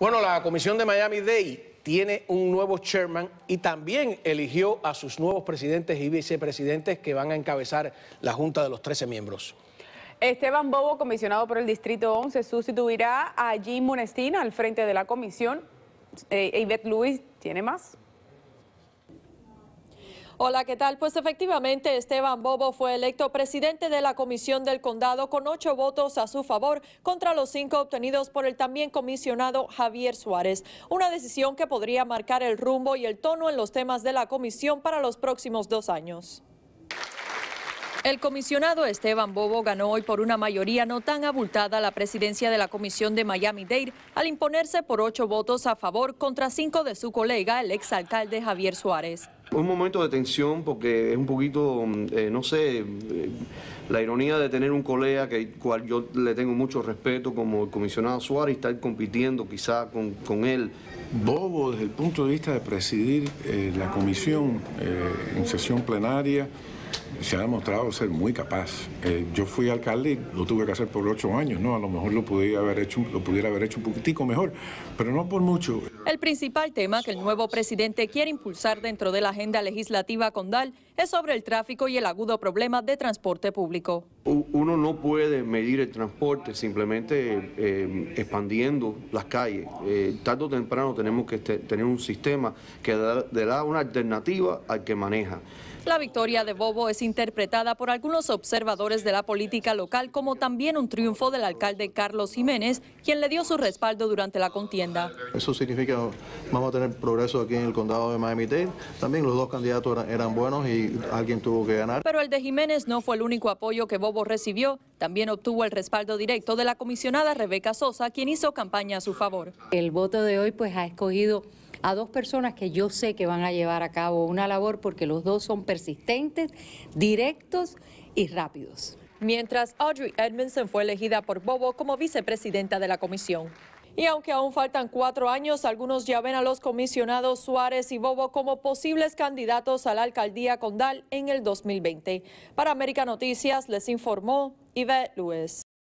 Bueno, la Comisión de Miami-Dade tiene un nuevo chairman y también eligió a sus nuevos presidentes y vicepresidentes que van a encabezar la Junta de los 13 miembros. Esteban Bobo, comisionado por el Distrito 11, sustituirá a Jim Monestina al frente de la comisión. Yvette eh, Luis, ¿tiene más? Hola, ¿qué tal? Pues efectivamente Esteban Bobo fue electo presidente de la Comisión del Condado con ocho votos a su favor contra los cinco obtenidos por el también comisionado Javier Suárez. Una decisión que podría marcar el rumbo y el tono en los temas de la comisión para los próximos dos años. El comisionado Esteban Bobo ganó hoy por una mayoría no tan abultada la presidencia de la Comisión de Miami-Dade al imponerse por ocho votos a favor contra cinco de su colega, el exalcalde Javier Suárez. Un momento de tensión porque es un poquito, mm, eh, no sé, eh, la ironía de tener un colega que cual yo le tengo mucho respeto como el comisionado Suárez, estar compitiendo quizá con, él. Bobo desde el punto de vista de presidir eh, la comisión en sesión plenaria se ha demostrado ser muy capaz. Eh, yo fui alcalde y lo tuve que hacer por ocho años, ¿no? A lo mejor lo pudiera haber hecho, lo pudiera haber hecho un poquitico mejor, pero no por mucho. El principal tema que el nuevo presidente quiere impulsar dentro de la agenda legislativa condal es sobre el tráfico y el agudo problema de transporte público. Uno no puede medir el transporte simplemente eh, expandiendo las calles. Eh, Tanto temprano tenemos que este, tener un sistema que da una alternativa al que maneja. La victoria de Bobo es interpretada por algunos observadores de la política local como también un triunfo del alcalde Carlos Jiménez, quien le dio su respaldo durante la contienda. Eso significa que vamos a tener progreso aquí en el condado de Miami-Dade. También los dos candidatos eran, buenos y alguien tuvo que ganar. Pero el de Jiménez no fue el único apoyo que Bobo recibió. También obtuvo el respaldo directo de la comisionada Rebeca Sosa, quien hizo campaña a su favor. El voto de hoy pues ha escogido a dos personas que yo sé que van a llevar a cabo una labor porque los dos son persistentes, directos y rápidos. Mientras Audrey Edmondson fue elegida por Bobo como vicepresidenta de la comisión. Y aunque aún faltan cuatro años, algunos ya ven a los comisionados Suárez y Bobo como posibles candidatos a la alcaldía condal en el 2020. Para América Noticias les informó Yvette Luis.